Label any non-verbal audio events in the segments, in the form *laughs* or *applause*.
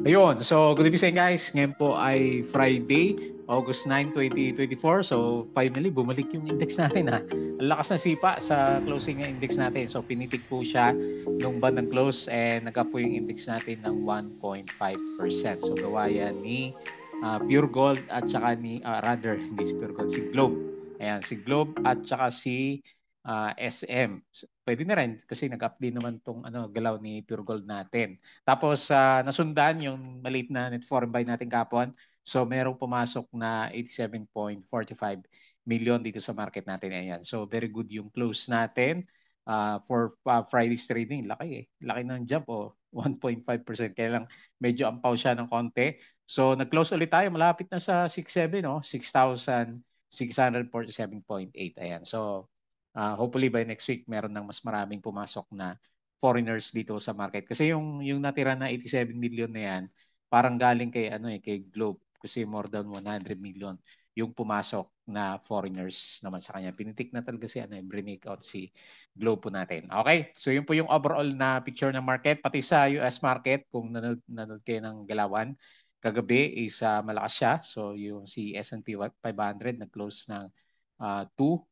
Ayun, so good evening guys. Ngayon po ay Friday, August 9, 2024. So finally, bumalik yung index natin ha. Ang lakas na sipa sa closing ng index natin. So pinitig po siya nung ng close and nag po yung index natin ng 1.5%. So gawa yan ni uh, Pure Gold at saka ni, uh, rather, hindi si Pure Gold, si Globe. Ayan, si Globe at saka si uh, ah, SM. Pwede na rin kasi nag-update naman tong ano, galaw ni Pure Gold natin. Tapos uh, ah, nasundan yung maliit na net foreign buy natin kapon. So merong pumasok na 87.45 million dito sa market natin. Ayan. So very good yung close natin uh, for uh, Friday's trading. Laki eh. Laki ng jump o oh, 1.5%. Kaya lang medyo ampaw siya ng konti. So nag-close ulit tayo malapit na sa 6.7 no? 6,647.8. Ayan. So uh, hopefully by next week meron ng mas maraming pumasok na foreigners dito sa market. Kasi yung yung natira na 87 million na yan, parang galing kay ano eh kay Globe kasi more than 100 million yung pumasok na foreigners naman sa kanya. Pinitik na talaga si ano, eh, break out si Globe po natin. Okay, so yun po yung overall na picture ng market. Pati sa US market, kung nanood, nanood kayo ng galawan, kagabi is uh, malakas siya. So yung si S&P 500 nag-close ng uh, ah, 2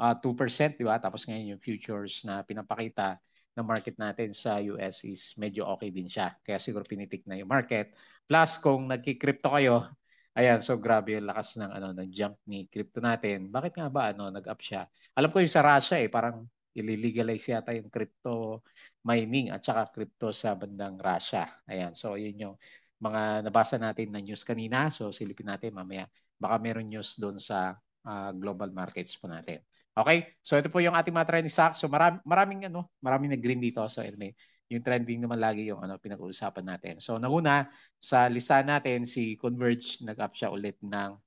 uh, ah, 2%, di ba? Tapos ngayon yung futures na pinapakita ng market natin sa US is medyo okay din siya. Kaya siguro pinitik na yung market. Plus kung nagki-crypto kayo, ayan, so grabe yung lakas ng ano ng jump ni crypto natin. Bakit nga ba ano nag-up siya? Alam ko yung sa Russia eh, parang ililegalize yata yung crypto mining at saka crypto sa bandang Russia. Ayan, so yun yung mga nabasa natin na news kanina. So silipin natin mamaya. Baka meron news doon sa uh, global markets po natin. Okay? So ito po yung ating mga trending stocks. So marami, maraming ano, maraming nag-green dito. So anyway, yung trending naman lagi yung ano pinag-uusapan natin. So nauna sa listahan natin si Converge nag-up siya ulit ng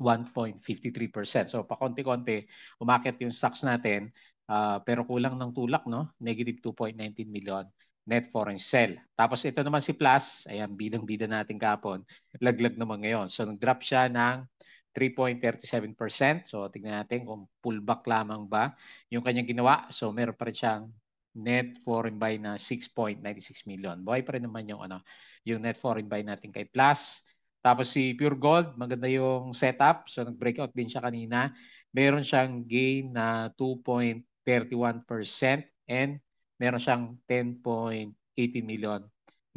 1.53%. So pakonti-konti umakyat yung stocks natin uh, pero kulang ng tulak no, negative 2.19 million net foreign sell. Tapos ito naman si Plus, ayan bidang-bida natin kapon, laglag naman ngayon. So nag-drop siya ng 3.37%. So tignan natin kung pullback lamang ba yung kanyang ginawa. So meron pa rin siyang net foreign buy na 6.96 million. Buhay pa rin naman yung ano, yung net foreign buy natin kay Plus. Tapos si Pure Gold, maganda yung setup. So nag-breakout din siya kanina. Meron siyang gain na 2.31% and meron siyang 10.18 million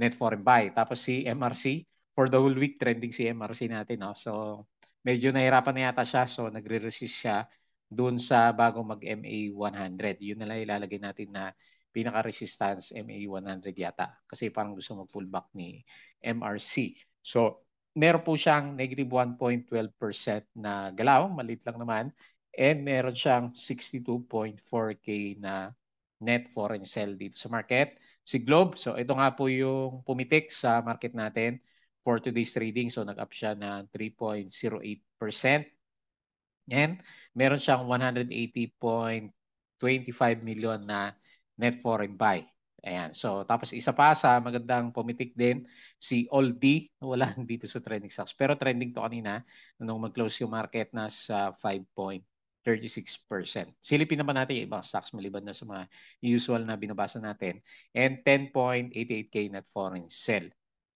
net foreign buy. Tapos si MRC, for the whole week trending si MRC natin. No? So medyo nahirapan na yata siya so nagre-resist siya doon sa bago mag MA 100. Yun na lang ilalagay natin na pinaka-resistance MA 100 yata kasi parang gusto mag pullback ni MRC. So meron po siyang negative 1.12% na galaw, malit lang naman. And meron siyang 62.4K na net foreign sell dito sa market. Si Globe, so ito nga po yung pumitik sa market natin for today's trading. So nag-up siya na 3.08%. And meron siyang 180.25 million na net foreign buy. Ayan. So tapos isa pa sa magandang pumitik din si Aldi. Wala *laughs* dito sa trending stocks. Pero trending to kanina nung mag-close yung market na sa 5.36%. Silipin naman natin yung ibang stocks maliban na sa mga usual na binabasa natin. And 10.88k net foreign sell.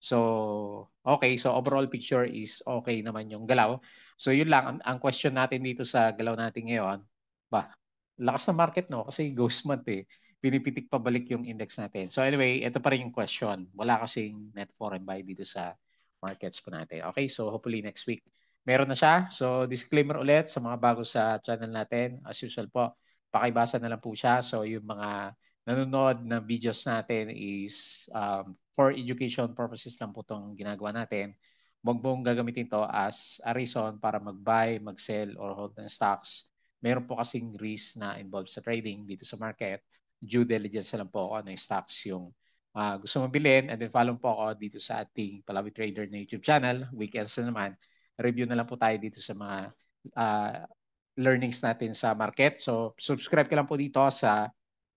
So, okay. So, overall picture is okay naman yung galaw. So, yun lang. Ang, ang question natin dito sa galaw natin ngayon, ba, lakas na market, no? Kasi ghost month, eh. Pinipitik pabalik yung index natin. So, anyway, ito pa rin yung question. Wala kasing net foreign buy dito sa markets po natin. Okay, so hopefully next week meron na siya. So, disclaimer ulit sa mga bago sa channel natin. As usual po, pakibasa na lang po siya. So, yung mga nanonood ng videos natin is um, for education purposes lang po itong ginagawa natin. Huwag mong gagamitin to as a reason para mag-buy, mag-sell, or hold ng stocks. Meron po kasing risk na involved sa trading dito sa market. Due diligence lang po ako ano yung stocks yung uh, gusto mong bilhin. And then follow po ako dito sa ating Palawi Trader na YouTube channel. Weekends na naman. Review na lang po tayo dito sa mga uh, learnings natin sa market. So subscribe ka lang po dito sa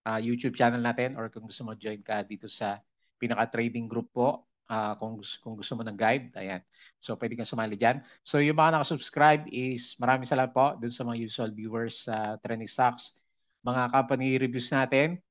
uh, YouTube channel natin or kung gusto mo join ka dito sa pinaka-trading group po. Uh, kung, kung gusto mo ng guide, ayan. So, pwede kang sumali dyan. So, yung mga nakasubscribe is maraming salamat po dun sa mga usual viewers sa uh, Trending Stocks. Mga company reviews natin,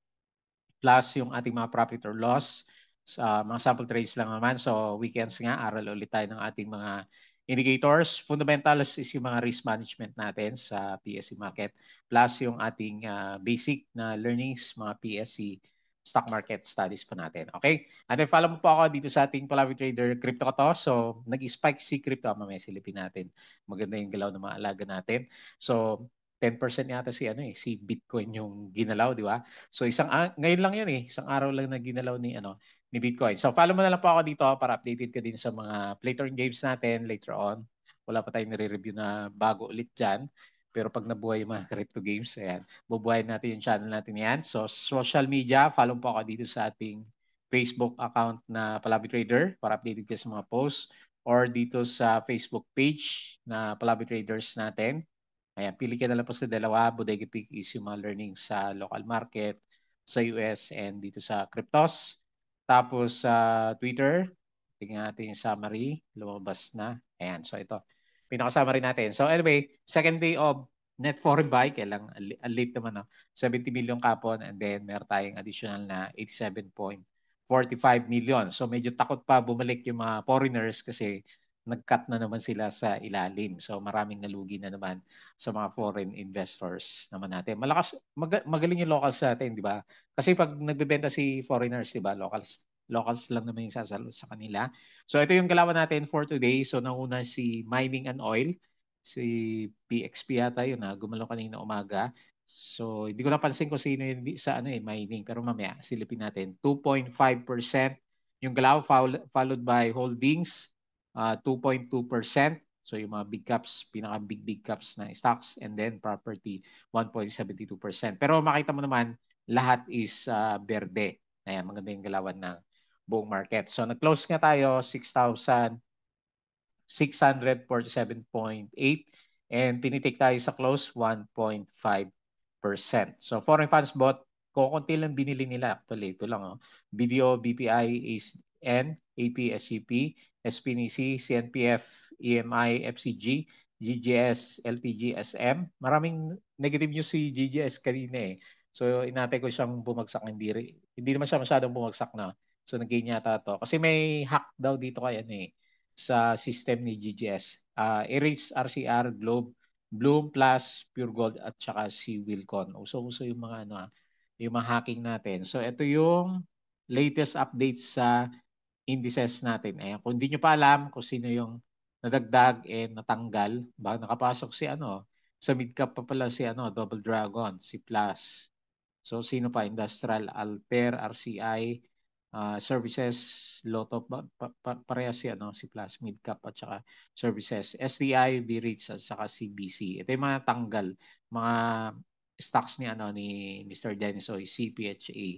plus yung ating mga profit or loss. Sa uh, mga sample trades lang naman. So, weekends nga, aral ulit tayo ng ating mga indicators. Fundamentals is yung mga risk management natin sa PSE market plus yung ating uh, basic na learnings, mga PSE stock market studies po natin. Okay? And then follow mo po ako dito sa ating Palawi Trader Crypto ko to. So, nag-spike si crypto. Mamaya silipin natin. Maganda yung galaw ng mga alaga natin. So, 10% yata si ano eh, si Bitcoin yung ginalaw, di ba? So isang ngayon lang 'yun eh, isang araw lang na ginalaw ni ano ni Bitcoin. So follow mo na lang po ako dito para updated ka din sa mga playtime games natin later on. Wala pa tayong nire-review na bago ulit dyan. Pero pag nabuhay yung mga *laughs* crypto games, ayan, bubuhay natin yung channel natin yan. So social media, follow po ako dito sa ating Facebook account na Palabi Trader para updated ka sa mga posts or dito sa Facebook page na Palabi Traders natin. Ayan, pili ka na lang po sa dalawa. Bodega Peak is yung mga learning sa local market, sa US, and dito sa Cryptos. Tapos sa uh, Twitter, tingnan natin yung summary. Lumabas na. Ayan, so ito. Pinaka-summary natin. So anyway, second day of net foreign buy, kailang ang late naman, ah. no? 70 million kapon and then meron tayong additional na 87.45 million. So medyo takot pa bumalik yung mga foreigners kasi nag-cut na naman sila sa ilalim. So maraming nalugi na naman sa mga foreign investors naman natin. Malakas mag, magaling yung locals sa atin, di ba? Kasi pag nagbebenta si foreigners, di ba, locals locals lang naman yung sasalo sa kanila. So ito yung kalaban natin for today. So nauna si Mining and Oil, si PXP yata yun na ah. gumalaw kanina umaga. So hindi ko napansin kung sino yun sa ano eh, mining. Pero mamaya silipin natin. 2.5% yung galaw followed by holdings uh, ah, 2.2%. So yung mga big caps, pinaka big big caps na stocks and then property 1.72%. Pero makita mo naman lahat is uh, berde. Ayan, maganda yung galawan ng buong market. So nag-close nga tayo 6,647.8 and tinitake tayo sa close 1.5%. So foreign funds bought, kukunti lang binili nila actually. Ito lang. Oh. BDO, BPI, AN, APSEP, SPNC, e CNPF, EMI, FCG, GGS, LTGSM. Maraming negative news si GGS kanina eh. So inatay ko siyang bumagsak. Hindi, hindi naman siya masyadong bumagsak na. So nag-gain yata to. Kasi may hack daw dito kaya ano eh, sa system ni GGS. Uh, ah, Aries, RCR, Globe, Bloom Plus, Pure Gold at saka si Wilcon. Uso-uso yung mga ano, ah, yung mga hacking natin. So ito yung latest updates sa indices natin. Ayan, kung hindi nyo pa alam kung sino yung nadagdag and natanggal, ba nakapasok si ano, sa midcap pa pala si ano, Double Dragon, si Plus. So sino pa? Industrial, Alter, RCI, uh, ah, Services, Lotto, pa, pa, pareha si, ano, si Plus, Midcap at saka Services, SDI, b BREITs at saka CBC. Ito yung mga tanggal, mga stocks ni ano ni Mr. Dennis Oy, CPHA.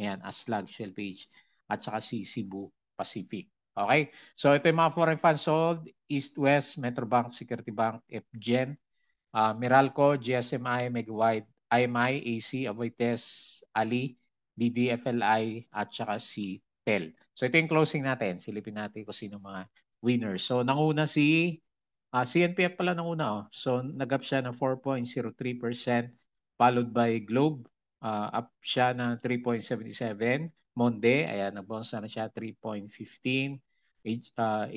Ayan, Aslag, Shellpage at saka si Cebu. Pacific. Okay? So ito yung mga foreign funds sold, East West, Metrobank, Security Bank, FGEN, uh, Meralco, GSMI, Megawide, IMI, AC, Avoites, Ali, DDFLI, at saka si TEL. So ito yung closing natin. Silipin natin kung sino mga winner. So nanguna si uh, ah, CNPF pala nanguna. Oh. So nag-up siya ng 4.03%, followed by Globe, uh, up siya ng 3.77%. Monday, ayan, nagbounce na, na siya, 3.15.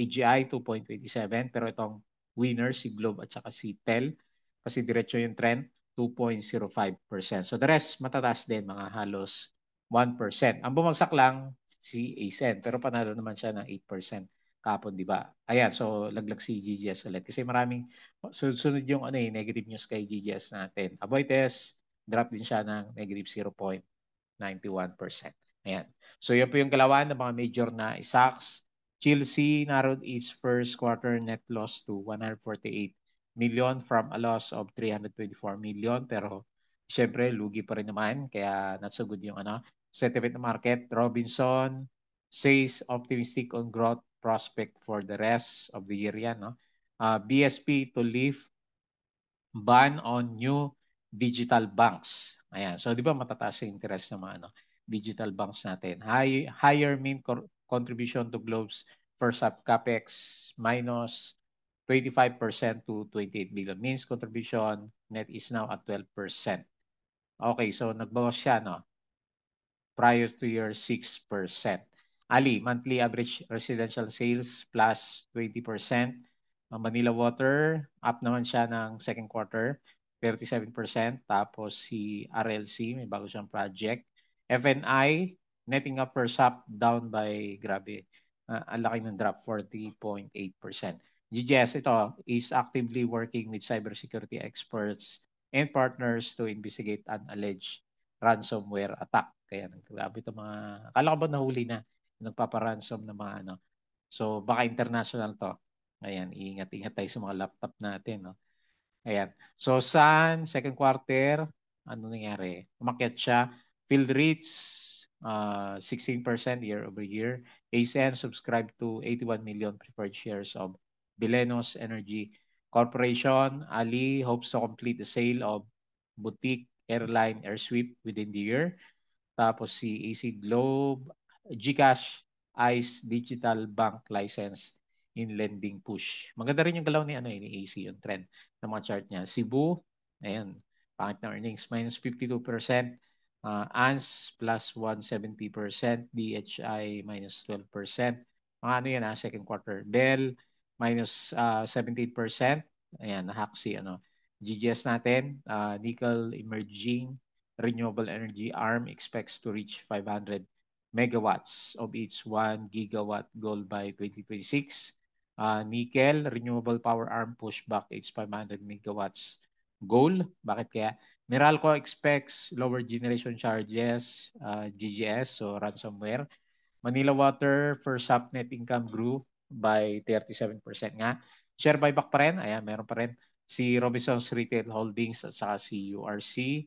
AGI, 2.27. Pero itong winner, si Globe at saka si Tel. Kasi diretso yung trend, 2.05%. So the rest, matatas din, mga halos 1%. Ang bumagsak lang, si ASEN. Pero panalo naman siya ng 8% kapon, di ba? Ayan, so laglag si GGS ulit. Kasi maraming sunod-sunod yung ano, eh, negative news kay GGS natin. Aboy test, drop din siya ng negative 0.91%. Ayan. So yun po yung galawan ng mga major na stocks. Chelsea narrowed its first quarter net loss to 148 million from a loss of 324 million. Pero syempre, lugi pa rin naman. Kaya not so good yung ano, sentiment ng market. Robinson says optimistic on growth prospect for the rest of the year yan. No? Uh, ah, BSP to lift ban on new digital banks. Ayan. So, di ba matataas yung interest ng mga ano, digital banks natin. High, higher mean co- contribution to Globe's first half capex minus 25% to 28 billion. Means contribution net is now at 12%. Okay, so nagbawas siya, no? Prior to year, 6%. Ali, monthly average residential sales plus 20%. Ang Manila Water, up naman siya ng second quarter, 37%. Tapos si RLC, may bago siyang project, FNI, netting up per SAP down by, grabe, uh, ang laki ng drop, 40.8%. GGS, ito, is actively working with cybersecurity experts and partners to investigate an alleged ransomware attack. Kaya grabe ito mga, akala ko ba nahuli na nagpaparansom ng mga ano. So baka international to. Ayan, iingat ingat tayo sa mga laptop natin. No? Ayan. So, San, second quarter, ano nangyari? Umakyat siya. Field reach, uh, 16% year over year. ASN subscribed to 81 million preferred shares of Bilenos Energy Corporation. Ali hopes to complete the sale of boutique airline AirSweep within the year. Tapos si AC Globe, GCash, ICE Digital Bank License in lending push. Maganda rin yung galaw ni ano eh, ni AC yung trend ng mga chart niya. Cebu, ayan, pangit na earnings minus 52% uh, ANS plus 170%, DHI minus 12%. Mga ano yan, ha? Ah, second quarter. Bell minus uh, ah, 17%. Ayan, haxi ano. GGS natin, uh, nickel emerging renewable energy arm expects to reach 500 megawatts of its 1 gigawatt goal by 2026. Uh, nickel renewable power arm back its 500 megawatts goal. Bakit kaya? Meralco expects lower generation charges, uh, GGS, so ransomware. Manila Water for net income grew by 37% nga. Share buyback pa rin. Ayan, meron pa rin. Si Robinson's Retail Holdings at saka si URC.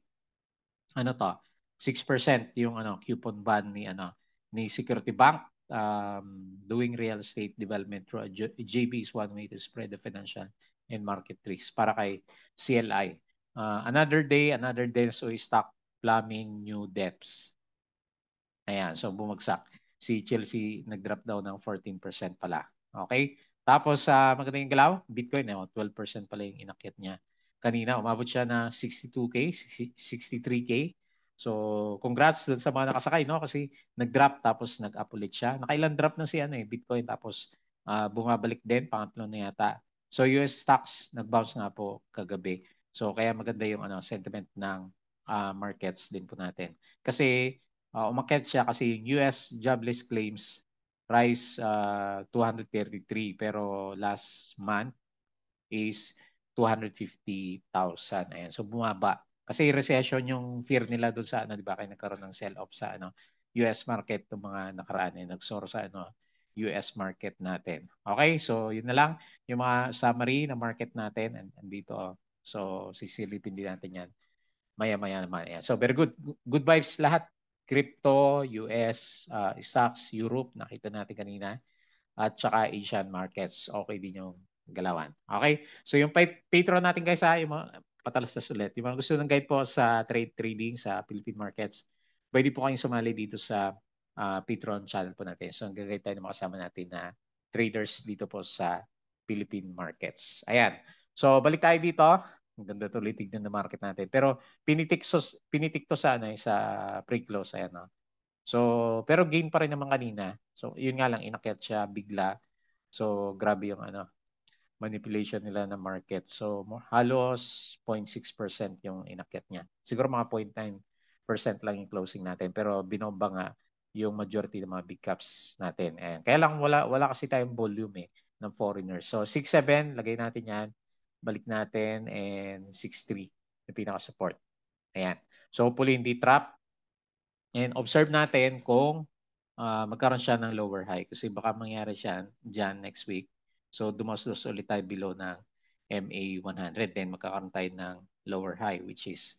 Ano to? 6% yung ano coupon ban ni ano ni Security Bank um, doing real estate development through a JV is one way to spread the financial in market risk para kay CLI. Uh, ah, another day, another day, so stock plumbing new depths. Ayan, so bumagsak. Si Chelsea nag-drop down ng 14% pala. Okay? Tapos sa uh, magandang galaw, Bitcoin, eh, 12% pala yung inakyat niya. Kanina, umabot siya na 62K, 63K. So, congrats sa mga nakasakay, no? Kasi nag-drop tapos nag-up ulit siya. Nakailan drop na si ano, eh, Bitcoin tapos uh, bumabalik din, pangatlo na yata So US stocks nag-bounce nga po kagabi. So kaya maganda yung ano sentiment ng uh, markets din po natin. Kasi uh, ah, umakyat siya kasi yung US jobless claims rise uh, ah, 233 pero last month is 250,000. Ayan. So bumaba. Kasi recession yung fear nila doon sa ano, di ba? Kaya nagkaroon ng sell-off sa ano, US market ng mga nakaraan. Eh. nag sa ano, US market natin. Okay, so yun na lang yung mga summary ng market natin and, and dito. Oh. So sisilipin din natin yan. Maya-maya naman. Yan. So very good. Good vibes lahat. Crypto, US, uh, stocks, Europe, nakita natin kanina. At saka Asian markets. Okay din yung galawan. Okay? So yung Patreon natin guys ha, yung mga, patalas na sulit. Yung mga gusto ng guide po sa trade trading sa Philippine markets, pwede po kayong sumali dito sa uh, Patreon channel po natin. So hanggang kayo tayo na makasama natin na traders dito po sa Philippine markets. Ayan. So balik tayo dito. Ang ganda tuloy tignan ng market natin. Pero pinitik, so, pinitik to sana ano, eh, sa pre-close. Ayan, no? Oh. So, pero gain pa rin naman kanina. So, yun nga lang, inakyat siya bigla. So, grabe yung ano, manipulation nila ng market. So, halos 0.6% yung inakyat niya. Siguro mga 0.9% lang yung closing natin. Pero binomba nga yung majority ng mga big caps natin. Ayan. Kaya lang wala, wala kasi tayong volume eh, ng foreigners. So 6.7, lagay natin yan. Balik natin and 6.3 3 yung pinaka-support. Ayan. So hopefully hindi trap. And observe natin kung uh, magkaroon siya ng lower high kasi baka mangyari siya dyan next week. So dumastos ulit tayo below ng MA100 then magkakaroon tayo ng lower high which is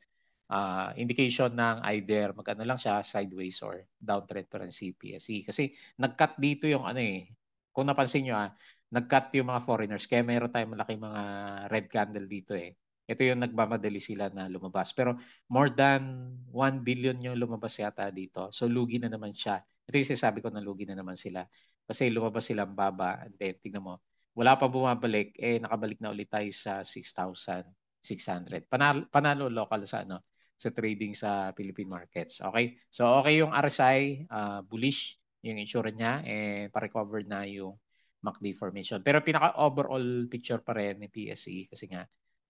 uh, indication ng either magano lang siya sideways or downtrend pa ng CPSE kasi nagcut dito yung ano eh kung napansin niyo ah nagcut yung mga foreigners kaya meron tayong malaking mga red candle dito eh ito yung nagmamadali sila na lumabas pero more than 1 billion yung lumabas yata dito so lugi na naman siya ito yung sinasabi ko na lugi na naman sila kasi lumabas sila baba and then tingnan mo wala pa bumabalik eh nakabalik na ulit tayo sa 6,600 panalo, panalo local sa ano sa trading sa Philippine markets. Okay? So okay yung RSI, uh, bullish yung insurance niya, eh, pa-recover na yung MACD formation. Pero pinaka-overall picture pa rin ni PSE kasi nga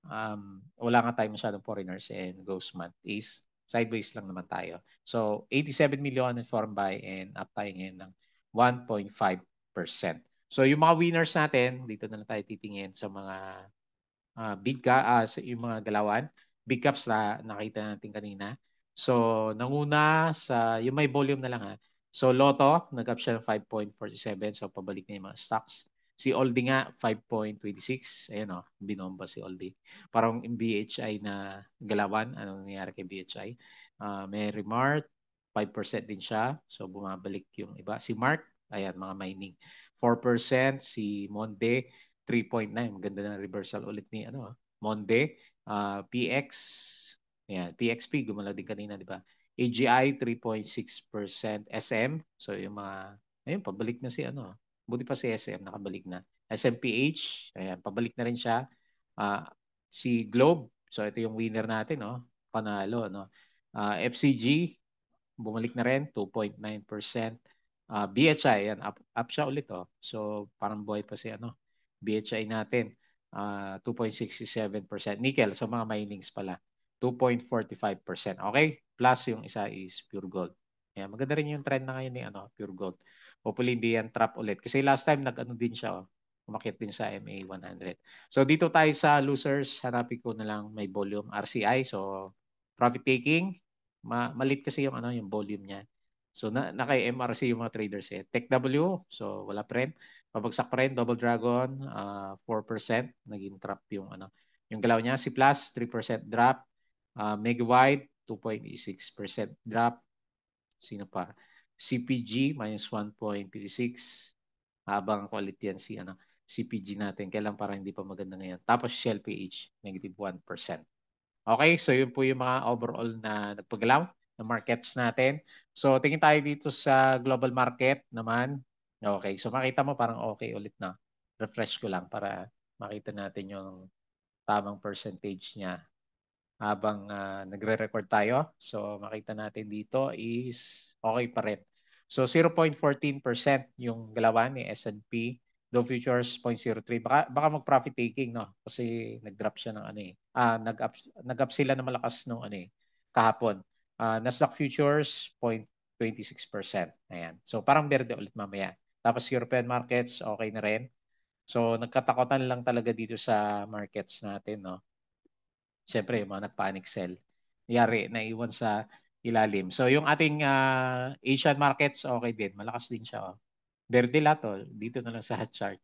um, wala nga tayo masyadong foreigners and ghost month is sideways lang naman tayo. So 87 million in foreign buy and up tayo ngayon ng 1.5%. So yung mga winners natin, dito na lang tayo titingin sa mga uh, big ka, uh, sa yung mga galawan big caps na nakita natin kanina. So, hmm. nanguna sa, yung may volume na lang ha. So, Lotto, nag-up siya ng 5.47. So, pabalik na yung mga stocks. Si Aldi nga, 5.26. Ayan o, oh, binomba si Aldi. Parang yung BHI na galawan. Anong nangyari kay BHI? Uh, ah, may Remart, 5% din siya. So, bumabalik yung iba. Si Mark, ayan, mga mining. 4%. Si Monde, 3.9. Ganda na reversal ulit ni ano, Monde uh, ah, PX, ayan, PXP, gumalaw din kanina, di ba? AGI, 3.6%. SM, so yung mga, ayun, pabalik na si ano. Buti pa si SM, nakabalik na. SMPH, ayan, pabalik na rin siya. Uh, si Globe, so ito yung winner natin, no? Oh, panalo. No? Uh, ah, FCG, bumalik na rin, 2.9%. Uh, BHI, ayan, up, up siya ulit. Oh. So parang buhay pa si ano, BHI natin uh, ah, 2.67%. Nickel, so mga minings pala, 2.45%. Okay? Plus yung isa is pure gold. Ayan, maganda rin yung trend na ngayon ni ano, pure gold. Hopefully hindi yan trap ulit. Kasi last time nagano din siya, oh, umakit din sa MA 100. So dito tayo sa losers, hanapin ko na lang may volume RCI. So profit taking, ma malit kasi yung ano yung volume niya. So na, na MRC yung mga traders eh. W so wala pa Pabagsak pa rin, Double Dragon, uh, ah, 4%. Naging trap yung ano. Yung galaw niya, si Plus, 3% drop. Uh, ah, Mega White, 2.6% drop. Sino pa? CPG, minus 1.56. Habang quality yan si ano, CPG natin. Kailan para hindi pa maganda ngayon. Tapos Shell PH, negative 1%. Okay, so yun po yung mga overall na nagpagalaw na markets natin. So tingin tayo dito sa global market naman. Okay. So makita mo parang okay ulit na. Refresh ko lang para makita natin yung tamang percentage niya habang uh, nagre-record tayo. So makita natin dito is okay pa rin. So 0.14% yung galawan ni S&P. Dow Futures 0.03. Baka, baka mag-profit taking, no? Kasi nag-drop siya ng ano eh. Ah, nag-up, nag-up sila na malakas nung ano eh, kahapon. Ah, Nasdaq Futures 0.26%. Ayan. So parang berde ulit mamaya. Tapos European markets, okay na rin. So nagkatakotan lang talaga dito sa markets natin, no? Siyempre, yung mga nag-panic sell. Yari, naiwan sa ilalim. So yung ating uh, Asian markets, okay din. Malakas din siya. Oh. Verde lahat, oh. dito na lang sa chart.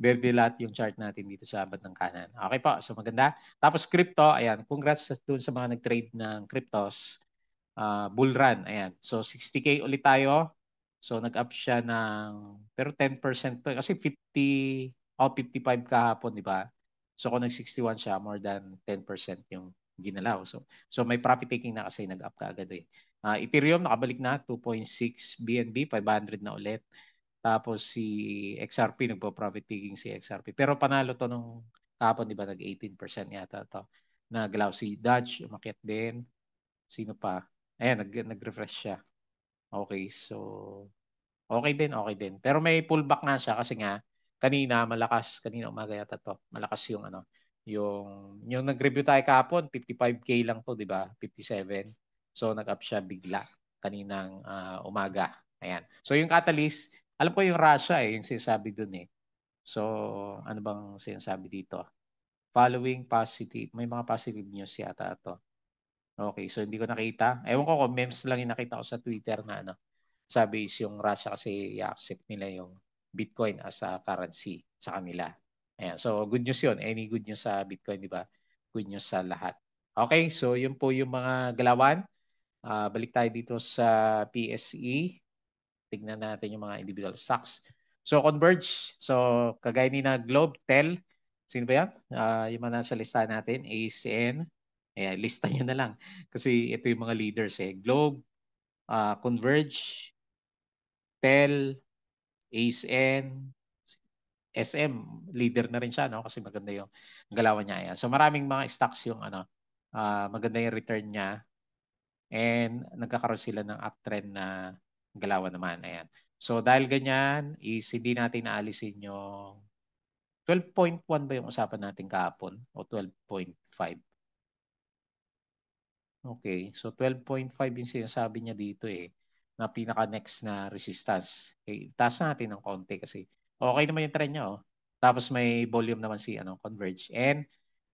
Verde lahat yung chart natin dito sa abad ng kanan. Okay po, so maganda. Tapos crypto, ayan, congrats sa, dun sa mga nag-trade ng cryptos. Uh, bull run, ayan. So 60K ulit tayo. So nag-up siya ng pero 10% pa kasi 50 oh 55 kahapon, di ba? So kung nag-61 siya, more than 10% yung ginalaw. So so may profit taking na kasi nag-up kaagad eh. Uh, Ethereum nakabalik na 2.6 BNB, 500 na ulit. Tapos si XRP nagpo-profit taking si XRP. Pero panalo to nung kahapon, di ba? Nag 18% yata to. Naglaw si Dodge, umakyat din. Sino pa? Ayan, nag- nag-refresh siya. Okay, so okay din, okay din. Pero may pullback nga siya kasi nga kanina malakas, kanina umaga yata to. Malakas yung ano, yung yung nag-review tayo kahapon, 55k lang to, di ba? 57. So nag-up siya bigla kaninang uh, umaga. Ayan. So yung catalyst, alam ko yung Russia eh, yung sinasabi doon eh. So ano bang sinasabi dito? Following positive, may mga positive news yata to. Okay, so hindi ko nakita. Ewan ko kung memes lang yung nakita ko sa Twitter na ano. Sabi is yung Russia kasi i-accept nila yung Bitcoin as a currency sa kanila. Ayan, so good news yun. Any good news sa Bitcoin, di ba? Good news sa lahat. Okay, so yun po yung mga galawan. Uh, balik tayo dito sa PSE. Tignan natin yung mga individual stocks. So Converge, so kagaya ni na Globe, Tel, sino ba yan? Uh, yung mga nasa listahan natin, ACN, Ayan, lista niyo na lang. Kasi ito yung mga leaders eh. Globe, uh, Converge, Tel, ASN, SM, leader na rin siya no kasi maganda yung galawan niya. Ayan. So maraming mga stocks yung ano, uh, maganda yung return niya and nagkakaroon sila ng uptrend na galawan naman. Ayan. So dahil ganyan, is hindi natin naalisin yung 12.1 ba yung usapan natin kahapon o 12.5? Okay, so 12.5 yung sinasabi niya dito eh, na pinaka-next na resistance. Okay, taas natin ng konti kasi okay naman yung trend niya oh. Tapos may volume naman si ano, converge. And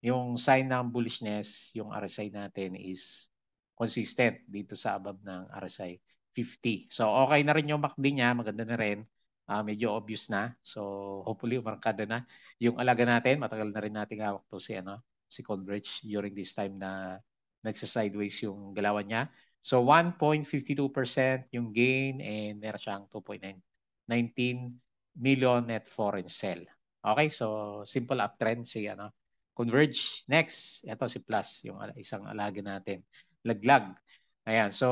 yung sign ng bullishness, yung RSI natin is consistent dito sa above ng RSI 50. So okay na rin yung MACD niya, maganda na rin. Uh, medyo obvious na. So hopefully umarangkada na. Yung alaga natin, matagal na rin nating hawak to si ano, si Converge during this time na nagsasideways yung galawan niya. So 1.52% yung gain and meron siyang 2.19 million net foreign sell. Okay, so simple uptrend si ano. Converge next, ito si Plus, yung isang alaga natin. Laglag. Ayan, so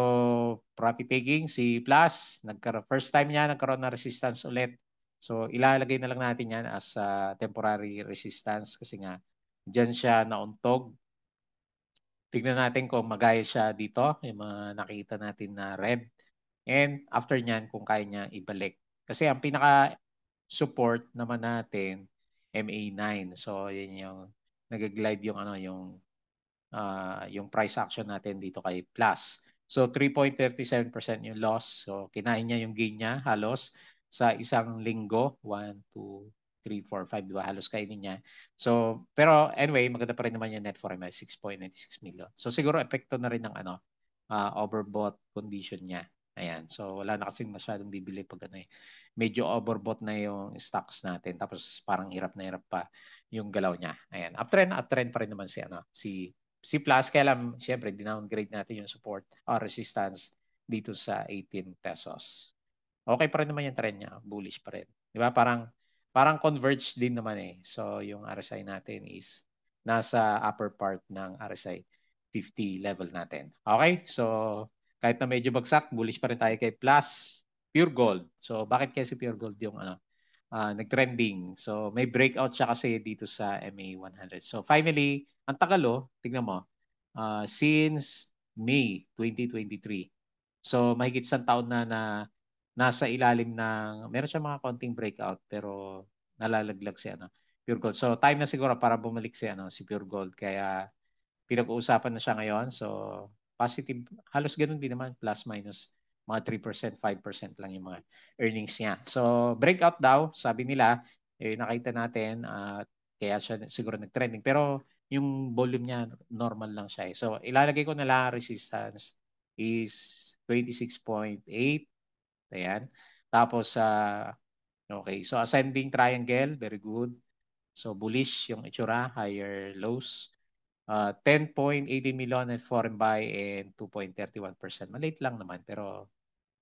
profit taking si Plus, nagkaroon, first time niya nagkaroon ng resistance ulit. So ilalagay na lang natin yan as uh, temporary resistance kasi nga dyan siya nauntog Tignan natin kung magaya siya dito, yung mga nakita natin na red. And after nyan, kung kaya niya ibalik. Kasi ang pinaka-support naman natin, MA9. So, yun yung nag-glide yung ano yung uh, yung price action natin dito kay Plus. So 3.37% yung loss. So kinain niya yung gain niya halos sa isang linggo. 1, 2, 3, 4, 5, di ba? Halos kainin niya. So, pero anyway, maganda pa rin naman yung net for him, 6.96 million. So, siguro epekto na rin ng ano, uh, overbought condition niya. Ayan. So, wala na kasing masyadong bibili pag ano eh. Medyo overbought na yung stocks natin. Tapos, parang hirap na hirap pa yung galaw niya. Ayan. Uptrend, uptrend pa rin naman si, ano, si, si plus. Kaya lang, syempre, dinowngrade natin yung support or resistance dito sa 18 pesos. Okay pa rin naman yung trend niya. Bullish pa rin. Di ba? Parang parang converge din naman eh. So yung RSI natin is nasa upper part ng RSI 50 level natin. Okay? So kahit na medyo bagsak, bullish pa rin tayo kay Plus Pure Gold. So bakit kasi Pure Gold yung ano, uh, nag-trending? So may breakout siya kasi dito sa MA100. So finally, ang tagal oh, tignan mo, uh, since May 2023. So mahigit isang taon na na nasa ilalim ng, meron siya mga konting breakout pero nalalaglag si ano, Pure Gold. So time na siguro para bumalik si ano, si Pure Gold. Kaya pinag-uusapan na siya ngayon. So positive, halos ganoon din naman, plus minus mga 3%, 5% lang yung mga earnings niya. So breakout daw, sabi nila, eh, nakita natin at uh, kaya siya siguro nag-trending. Pero yung volume niya normal lang siya. Eh. So ilalagay ko na lang resistance is 26.8 Ayan. Tapos, uh, okay. So, ascending triangle, very good. So, bullish yung itsura, higher lows. Uh, ah, 10.80 million and foreign buy and 2.31%. Malate lang naman, pero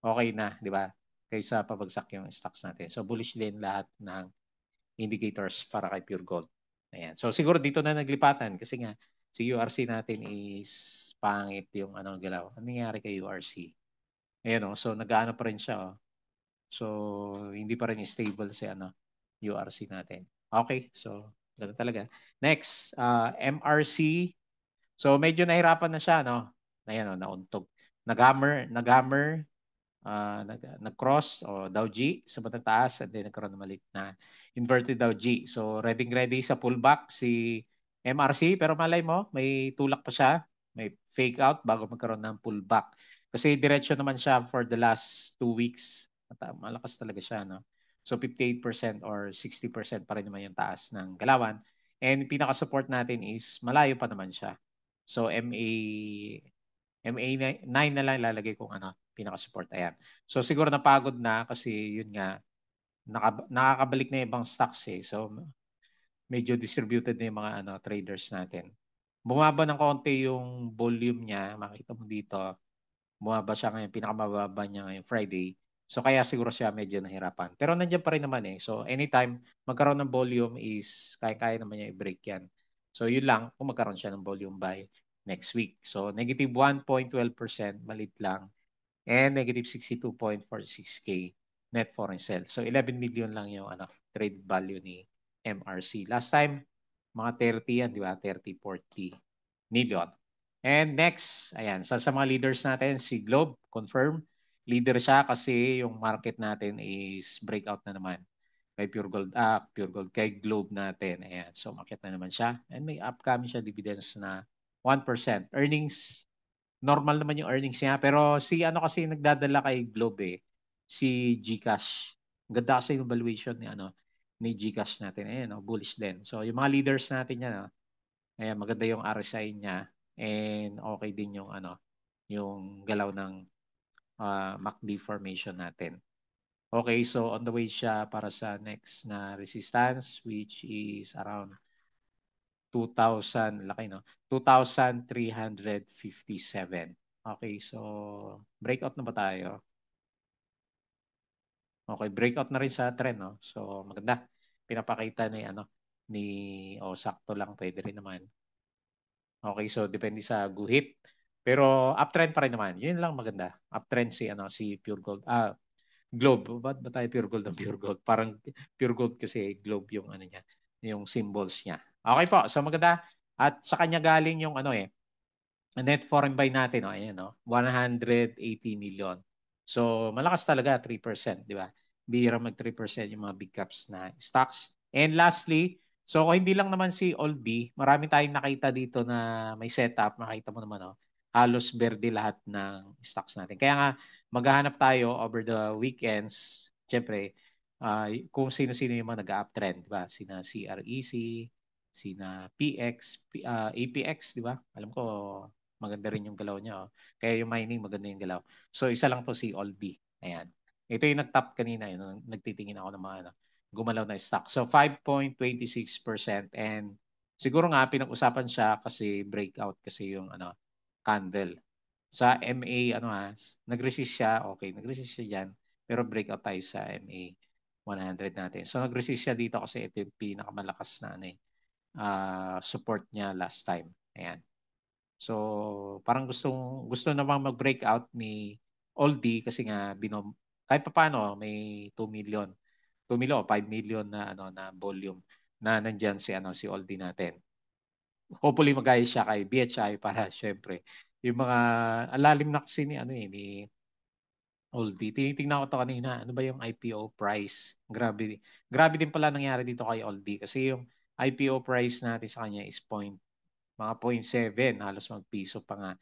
okay na, di ba? Kaysa pabagsak yung stocks natin. So, bullish din lahat ng indicators para kay Pure Gold. Ayan. So, siguro dito na naglipatan kasi nga, si URC natin is pangit yung ano galaw. Ano nangyari kay URC? Ayan o, oh. so nag-ano pa rin siya. O. Oh. So hindi pa rin stable si ano, URC natin. Okay, so ganun talaga. Next, uh, ah, MRC. So medyo nahirapan na siya, no? Ayan o, oh, nauntog. Nag-hammer, nag-hammer, uh, nag-cross nag o Dow G sa batang taas and then nagkaroon ng malit na inverted Dow G. So ready ready sa pullback si MRC pero malay mo may tulak pa siya, may fake out bago magkaroon ng pullback. Kasi diretso naman siya for the last two weeks. Malakas talaga siya, no? So 58% or 60% pa rin naman yung taas ng galawan. And pinaka-support natin is malayo pa naman siya. So MA MA 9 na lang ilalagay kung ano, pinaka-support. Ayan. So siguro napagod na kasi yun nga, naka, nakakabalik na ibang stocks eh. So medyo distributed na yung mga ano, traders natin. Bumaba ng konti yung volume niya. Makita mo dito Bumaba siya ngayon, pinakamababa niya ngayon Friday. So kaya siguro siya medyo nahirapan. Pero nandiyan pa rin naman eh. So anytime magkaroon ng volume is kaya-kaya naman niya i-break yan. So yun lang kung magkaroon siya ng volume by next week. So negative 1.12%, malit lang. And negative 62.46K net foreign sale. So 11 million lang yung ano, trade value ni MRC. Last time, mga 30 yan, di ba? 30, 40 million. And next, ayan, sa, sa mga leaders natin, si Globe, confirm. Leader siya kasi yung market natin is breakout na naman kay Pure Gold, ah, Pure Gold, kay Globe natin. Ayan, so market na naman siya. And may upcoming siya dividends na 1%. Earnings, normal naman yung earnings niya. Pero si ano kasi nagdadala kay Globe eh, si Gcash. Ganda kasi yung valuation ni ano ni Gcash natin. Ayan, no, oh, bullish din. So yung mga leaders natin yan, no, ah, ayan, maganda yung RSI niya and okay din yung ano yung galaw ng uh, ah, MACD formation natin. Okay, so on the way siya para sa next na resistance which is around 2,000, laki no? 2,357. Okay, so breakout na ba tayo? Okay, breakout na rin sa trend, no? So maganda. Pinapakita ni ano ni o oh, sakto lang pwede rin naman Okay, so depende sa guhit. Pero uptrend pa rin naman. Yun lang maganda. Uptrend si ano si Pure Gold. Ah, Globe. Ba't ba tayo Pure Gold ng Pure Gold? Parang Pure Gold kasi Globe yung ano niya, yung symbols niya. Okay po. So maganda. At sa kanya galing yung ano eh, net foreign buy natin, no? Oh, ayan, no? 180 million. So malakas talaga 3%, di ba? Bira mag 3% yung mga big caps na stocks. And lastly, So kung hindi lang naman si Old marami tayong nakita dito na may setup, makita mo naman 'no. Oh. halos berde lahat ng stocks natin. Kaya nga maghahanap tayo over the weekends, syempre uh, ah, kung sino-sino yung mga nag-uptrend, di ba? Sina CREC, e sina PX, uh, ah, APX, di ba? Alam ko maganda rin yung galaw niya. Oh. Kaya yung mining maganda yung galaw. So isa lang to si Old Ayan. Ito yung nag-top kanina, yun, eh, nagtitingin ako ng mga ano gumalaw na stock. So 5.26% and siguro nga pinag-usapan siya kasi breakout kasi yung ano candle. Sa MA ano ha, ah, nag-resist siya, okay, nag-resist siya diyan, pero breakout tayo sa MA 100 natin. So nag-resist siya dito kasi ito yung pinakamalakas na ano eh, uh, support niya last time. Ayan. So parang gustong gusto na bang mag-breakout ni Aldi kasi nga binom kahit paano may 2 million tumilo 5 million na ano na volume na nandiyan si ano si Aldi natin. Hopefully magaya siya kay BHI para *laughs* syempre yung mga alalim na kasi ni ano eh ni Aldi. Tinitingnan ko to kanina, ano ba yung IPO price? Grabe. Grabe din pala nangyari dito kay Aldi kasi yung IPO price natin sa kanya is point mga 0.7 halos magpiso pa nga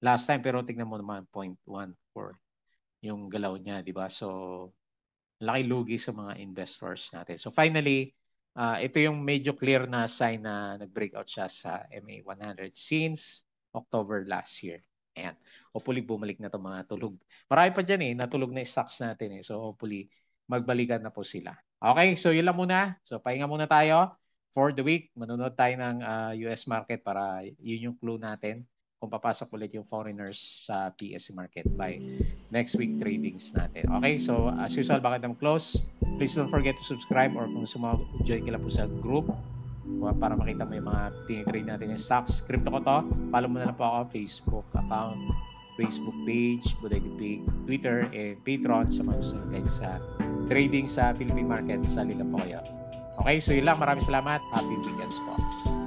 last time pero tingnan mo naman 0.14 yung galaw niya, di ba? So laki lugi sa mga investors natin. So finally, uh, ito yung medyo clear na sign na nag-breakout siya sa MA100 since October last year. Ayan. Hopefully bumalik na itong mga tulog. Marami pa dyan eh, natulog na stocks natin eh. So hopefully magbalikan na po sila. Okay, so yun lang muna. So pahinga muna tayo for the week. Manunod tayo ng uh, ah, US market para yun yung clue natin kung papasok ulit yung foreigners sa PSE market by next week tradings natin. Okay, so as usual, bakit I'm close? Please don't forget to subscribe or kung sumajoin ka lang po sa group para makita mo yung mga tinitrade natin yung stocks. Crypto ko to, follow mo na lang po ako Facebook account, Facebook page, Bodega Pig, Twitter, and Patreon sa mga gusto guys sa trading sa Philippine markets. Sali lang po kayo. Okay, so yun lang. Maraming salamat. Happy weekends po.